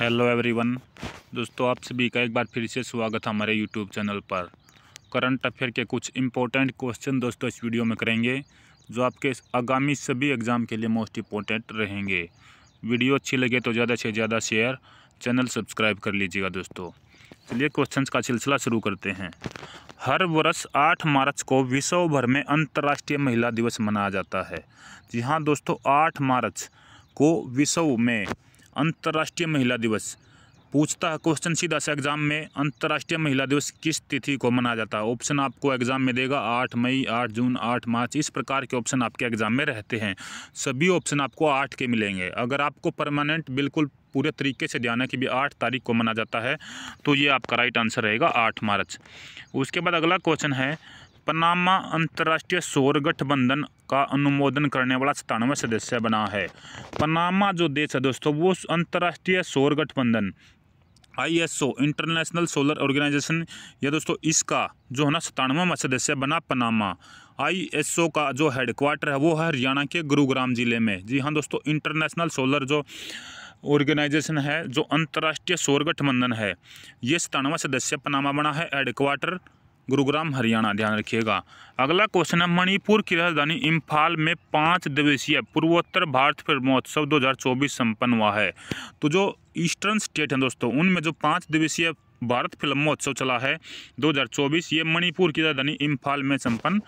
hello everyone दोस्तों आप सभी का एक बार फिर से स्वागत है हमारे यूट्यूब चैनल पर करंट अफेयर के कुछ इम्पोर्टेंट क्वेश्चन दोस्तों इस वीडियो में करेंगे जो आपके आगामी सभी एग्ज़ाम के लिए मोस्ट इम्पोर्टेंट रहेंगे वीडियो अच्छी लगे तो ज़्यादा से ज़्यादा शेयर चैनल सब्सक्राइब कर लीजिएगा दोस्तों चलिए क्वेश्चन का सिलसिला शुरू करते हैं हर वर्ष आठ मार्च को विश्व भर में अंतर्राष्ट्रीय महिला दिवस मनाया जाता है जी हाँ दोस्तों आठ मार्च को विश्व में अंतर्राष्ट्रीय महिला दिवस पूछता है क्वेश्चन सीधा सा एग्जाम में अंतर्राष्ट्रीय महिला दिवस किस तिथि को मनाया जाता है ऑप्शन आपको एग्जाम में देगा आठ मई आठ जून आठ मार्च इस प्रकार के ऑप्शन आपके एग्जाम में रहते हैं सभी ऑप्शन आपको आठ के मिलेंगे अगर आपको परमानेंट बिल्कुल पूरे तरीके से ध्यान है कि भी आठ तारीख को मना जाता है तो ये आपका राइट आंसर रहेगा आठ मार्च उसके बाद अगला क्वेश्चन है पनामा अंतर्राष्ट्रीय सौर गठबंधन का अनुमोदन करने वाला सतानवे सदस्य बना है पनामा जो देश है दोस्तों वो अंतर्राष्ट्रीय सौर गठबंधन आईएसओ इंटरनेशनल सोलर ऑर्गेनाइजेशन या दोस्तों इसका जो है ना सतानवा सदस्य बना पनामा आईएसओ का जो हेडक्वार्टर है वो है हरियाणा के गुरुग्राम जिले में जी हाँ दोस्तों इंटरनेशनल सोलर जो ऑर्गेनाइजेशन है जो अंतर्राष्ट्रीय सौर गठबंधन है ये सतानवा सदस्य पनामा बना है हेडक्वार्टर गुरुग्राम हरियाणा ध्यान रखिएगा अगला क्वेश्चन है मणिपुर की राजधानी इम्फाल में पाँच दिवसीय पूर्वोत्तर भारत फिल्म महोत्सव 2024 संपन्न हुआ है तो जो ईस्टर्न स्टेट हैं दोस्तों उनमें जो पाँच दिवसीय भारत फिल्म महोत्सव चला है 2024 ये मणिपुर की राजधानी इम्फाल में संपन्न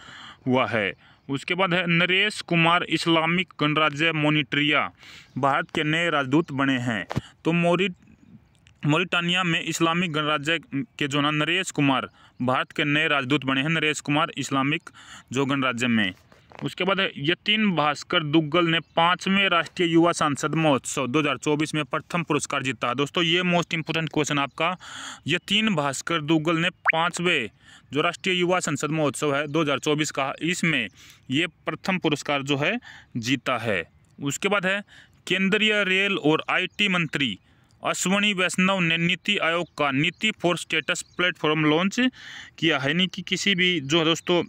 हुआ है उसके बाद है नरेश कुमार इस्लामिक गणराज्य मोनिट्रिया भारत के नए राजदूत बने हैं तो मोरी मोरिटानिया में इस्लामिक गणराज्य के जो ना नरेश कुमार भारत के नए राजदूत बने हैं नरेश कुमार इस्लामिक जो गणराज्य में उसके बाद यतीन भास्कर दुग्गल ने पाँचवें राष्ट्रीय युवा सांसद महोत्सव 2024 में प्रथम पुरस्कार जीता दोस्तों ये मोस्ट इम्पोर्टेंट क्वेश्चन आपका यतीन भास्कर दुग्गल ने पाँचवें जो राष्ट्रीय युवा संसद महोत्सव है 2024 का इसमें ये प्रथम पुरस्कार जो है जीता है उसके बाद है केंद्रीय रेल और आईटी मंत्री अश्वनी वैष्णव ने नीति आयोग का नीति फॉर स्टेटस प्लेटफॉर्म लॉन्च किया है यानी कि किसी भी जो दोस्तों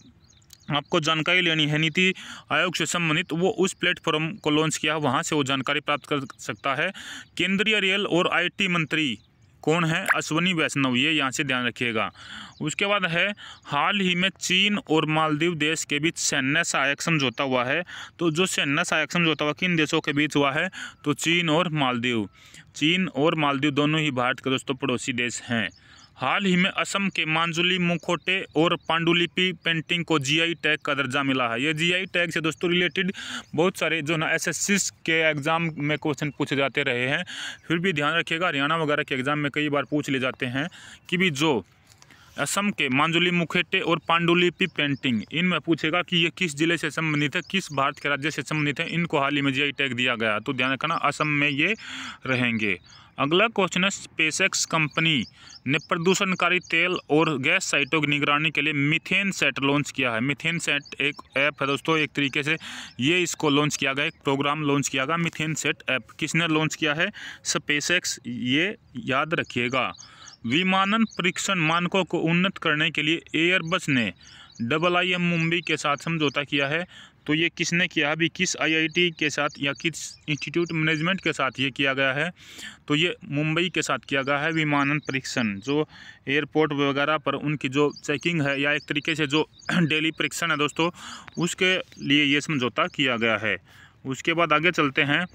आपको जानकारी लेनी है नीति आयोग से संबंधित वो उस प्लेटफॉर्म को लॉन्च किया है वहाँ से वो जानकारी प्राप्त कर सकता है केंद्रीय रेल और आईटी मंत्री कौन है अश्वनी वैष्णव ये यहाँ से ध्यान रखिएगा उसके बाद है हाल ही में चीन और मालदीव देश के बीच सैन्य सहायक समझौता हुआ है तो जो सैन्य सहायक समझौता हुआ किन देशों के बीच हुआ है तो चीन और मालदीव चीन और मालदीव दोनों ही भारत के दोस्तों पड़ोसी देश हैं हाल ही में असम के मांजुली मुखोटे और पांडुलिपि पेंटिंग को जीआई टैग का दर्जा मिला है ये जीआई टैग से दोस्तों रिलेटेड बहुत सारे जो ना एसएससी के एग्ज़ाम में क्वेश्चन पूछे जाते रहे हैं फिर भी ध्यान रखिएगा हरियाणा वगैरह के एग्ज़ाम में कई बार पूछ ले जाते हैं कि भी जो असम के मांजुली मुखेटे और पांडुलिपि पेंटिंग इनमें पूछेगा कि ये किस जिले से संबंधित है किस भारत के राज्य से संबंधित है इनको हाल ही में जी टैग दिया गया तो ध्यान रखना असम में ये रहेंगे अगला क्वेश्चन है स्पेसएक्स कंपनी ने प्रदूषणकारी तेल और गैस साइटों की निगरानी के लिए मिथेन सेट लॉन्च किया है मिथेन सेट एक ऐप है दोस्तों एक तरीके से ये इसको लॉन्च किया गया एक प्रोग्राम लॉन्च किया गया मिथेन सेट ऐप किसने लॉन्च किया है स्पेसएक्स ये याद रखिएगा विमानन परीक्षण मानकों को उन्नत करने के लिए एयरबस ने डबल आई एम मुंबई के साथ समझौता किया है तो ये किसने किया अभी किस आईआईटी के साथ या किस इंस्टीट्यूट मैनेजमेंट के साथ ये किया गया है तो ये मुंबई के साथ किया गया है विमानन परीक्षण जो एयरपोर्ट वगैरह पर उनकी जो चेकिंग है या एक तरीके से जो डेली परीक्षण है दोस्तों उसके लिए ये समझौता किया गया है उसके बाद आगे चलते हैं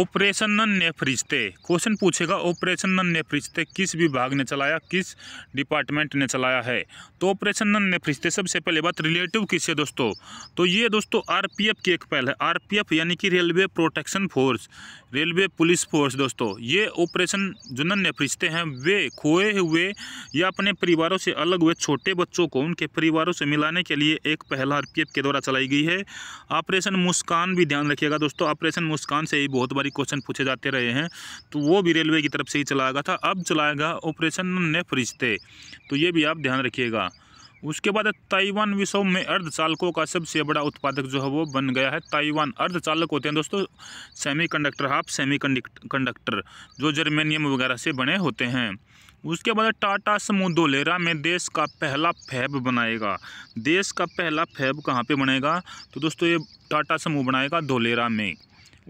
ऑपरेशन नन फरिश्ते क्वेश्चन पूछेगा ऑपरेशन नन फरिश्ते किस विभाग ने चलाया किस डिपार्टमेंट ने चलाया है तो ऑपरेशन नन फरिश्ते सबसे पहले बात रिलेटिव किससे दोस्तों तो ये दोस्तों आरपीएफ की एक पहल है आरपीएफ यानी कि railway protection force railway police force दोस्तों ये ऑपरेशन जो नन फरिश्ते हैं वे खोए हुए या अपने परिवारों से अलग हुए छोटे बच्चों को उनके परिवारों से मिलाने के लिए एक पहल आर के द्वारा चलाई गई है ऑपरेशन मुस्कान भी ध्यान रखिएगा दोस्तों ऑपरेशन मुस्कान से ही बहुत बारी क्वेश्चन पूछे जाते रहे हैं तो वो भी रेलवे की तरफ से ही चलाया गया था अब चलाएगा ऑपरेशन ने फरिश्ते तो ये भी आप ध्यान रखिएगा उसके बाद ताइवान विश्व में अर्धचालकों का सबसे बड़ा उत्पादक जो है वो बन गया है ताइवान अर्धचालक होते हैं दोस्तों सेमीकंडक्टर हाफ सेमीकंडक्टर जो जर्मेनियम वगैरह से बने होते हैं उसके बाद टाटा समूह दोलेरा में देश का पहला फैब बनाएगा देश का पहला फैब कहाँ पे बनेगा तो दोस्तों ये टाटा समूह बनाएगा धोलेरा में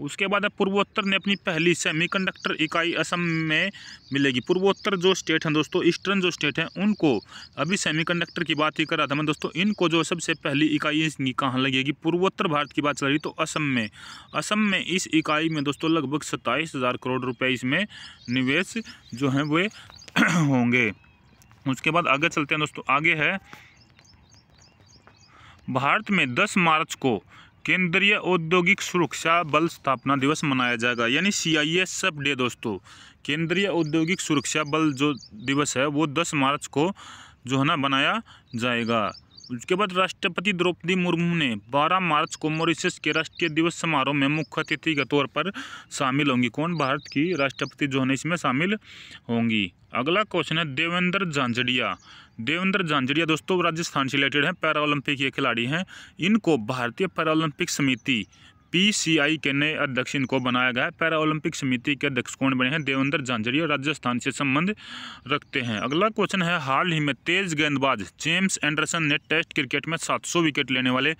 उसके बाद पूर्वोत्तर ने अपनी पहली सेमीकंडक्टर इकाई असम में मिलेगी पूर्वोत्तर जो स्टेट हैं दोस्तों ईस्टर्न जो स्टेट हैं उनको अभी सेमीकंडक्टर की बात ही कर रहा था मैं दोस्तों इनको जो सबसे पहली इकाई कहाँ लगेगी पूर्वोत्तर भारत की बात कर रही तो असम में असम में इस इकाई में दोस्तों लगभग सत्ताईस हज़ार करोड़ रुपये इसमें निवेश जो है वे होंगे उसके बाद आगे चलते हैं दोस्तों आगे है भारत में 10 मार्च को केंद्रीय औद्योगिक सुरक्षा बल स्थापना दिवस मनाया जाएगा यानी C I S F day दोस्तों केंद्रीय औद्योगिक सुरक्षा बल जो दिवस है वो 10 मार्च को जो है ना बनाया जाएगा उसके बाद राष्ट्रपति द्रौपदी मुर्मू ने 12 मार्च को मॉरिशस के राष्ट्रीय दिवस समारोह में मुख्य अतिथि के तौर पर शामिल होंगी कौन भारत की राष्ट्रपति जो है इसमें शामिल होंगी अगला क्वेश्चन है देवेंद्र झांझड़िया देवेंद्र झांझड़िया दोस्तों राजस्थान से रिलेटेड हैं ओलंपिक ये खिलाड़ी हैं इनको भारतीय ओलंपिक समिति पीसीआई के नए अध्यक्ष इनको बनाया गया है पैरा ओलंपिक समिति के अध्यक्ष कौन बने हैं देवेंद्र झांझरी और राजस्थान से संबंध रखते हैं अगला क्वेश्चन है हाल ही में तेज गेंदबाज जेम्स एंडरसन ने टेस्ट क्रिकेट में 700 विकेट लेने वाले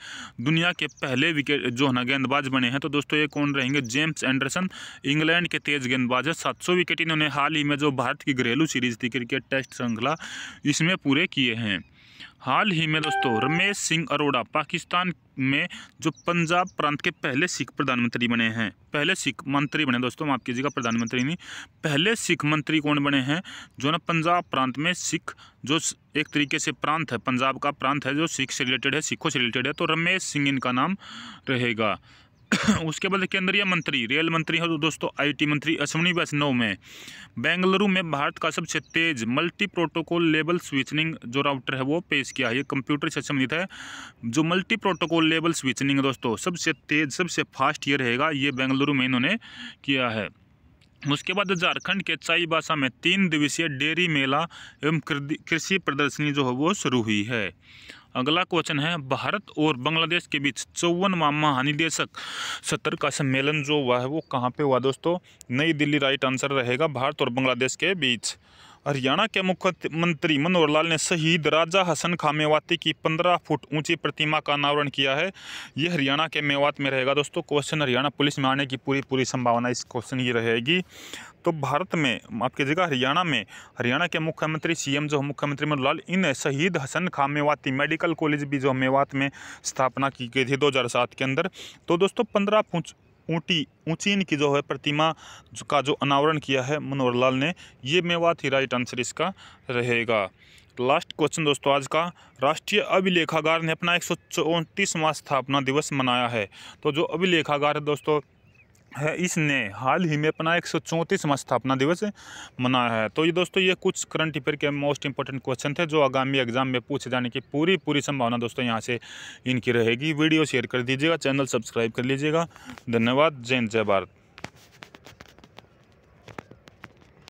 दुनिया के पहले विकेट जो है ना गेंदबाज बने हैं तो दोस्तों ये कौन रहेंगे जेम्स एंडरसन इंग्लैंड के तेज गेंदबाज है सात विकेट इन्होंने हाल ही में जो भारत की घरेलू सीरीज थी क्रिकेट टेस्ट श्रृंखला इसमें पूरे किए हैं हाल ही में दोस्तों रमेश सिंह अरोड़ा पाकिस्तान में जो पंजाब प्रांत के पहले सिख प्रधानमंत्री बने हैं पहले सिख मंत्री बने दोस्तों माफ कीजिएगा प्रधानमंत्री नहीं पहले सिख मंत्री कौन बने हैं जो ना पंजाब प्रांत में सिख जो एक तरीके से प्रांत है पंजाब का प्रांत है जो सिख से रिलेटेड है सिखों से रिलेटेड है तो रमेश सिंह इनका नाम रहेगा उसके बाद केंद्रीय मंत्री रेल मंत्री है तो दोस्तों आईटी मंत्री अश्विनी वैष्णव में बेंगलुरु में भारत का सबसे तेज मल्टी प्रोटोकॉल लेवल स्विचनिंग जो राउटर है वो पेश किया है ये कंप्यूटर से संबंधित है जो मल्टी प्रोटोकॉल लेवल स्विचनिंग है दोस्तों सबसे तेज सबसे फास्ट ये रहेगा ये बेंगलुरु में इन्होंने किया है उसके बाद झारखंड के चाई में तीन दिवसीय डेयरी मेला एवं कृषि प्रदर्शनी जो है वो शुरू हुई है अगला क्वेश्चन है भारत और बांग्लादेश के बीच चौवनवा महानिदेशक सत्र का सम्मेलन जो हुआ है वो कहाँ पे हुआ दोस्तों नई दिल्ली राइट आंसर रहेगा भारत और बांग्लादेश के बीच हरियाणा के मुख्यमंत्री मनोहर लाल ने शहीद राजा हसन खां मेवाती की 15 फुट ऊंची प्रतिमा का अनावरण किया है ये हरियाणा के मेवात में रहेगा दोस्तों क्वेश्चन हरियाणा पुलिस में आने की पूरी पूरी संभावना इस क्वेश्चन की रहेगी तो भारत में आपकी जगह हरियाणा में हरियाणा के मुख्यमंत्री सीएम जो मुख्यमंत्री मनोहर लाल इन शहीद हसन खां मेवाती मेडिकल कॉलेज भी जो मेवात में स्थापना की गई थी दो के अंदर तो दोस्तों पंद्रह ऊँटी ऊँचीन की जो है प्रतिमा का जो अनावरण किया है मनोहर लाल ने ये मेवात ही राइट आंसर इसका रहेगा लास्ट क्वेश्चन दोस्तों आज का राष्ट्रीय अभिलेखागार ने अपना एक सौ स्थापना दिवस मनाया है तो जो अभिलेखागार है दोस्तों है इसने हाल ही में अपना एक स्थापना दिवस मनाया है तो ये दोस्तों ये कुछ करंट अफेयर के मोस्ट इंपॉर्टेंट क्वेश्चन थे जो आगामी एग्जाम में पूछे जाने की पूरी पूरी संभावना दोस्तों यहाँ से इनकी रहेगी वीडियो शेयर कर दीजिएगा चैनल सब्सक्राइब कर लीजिएगा धन्यवाद जय जय भारत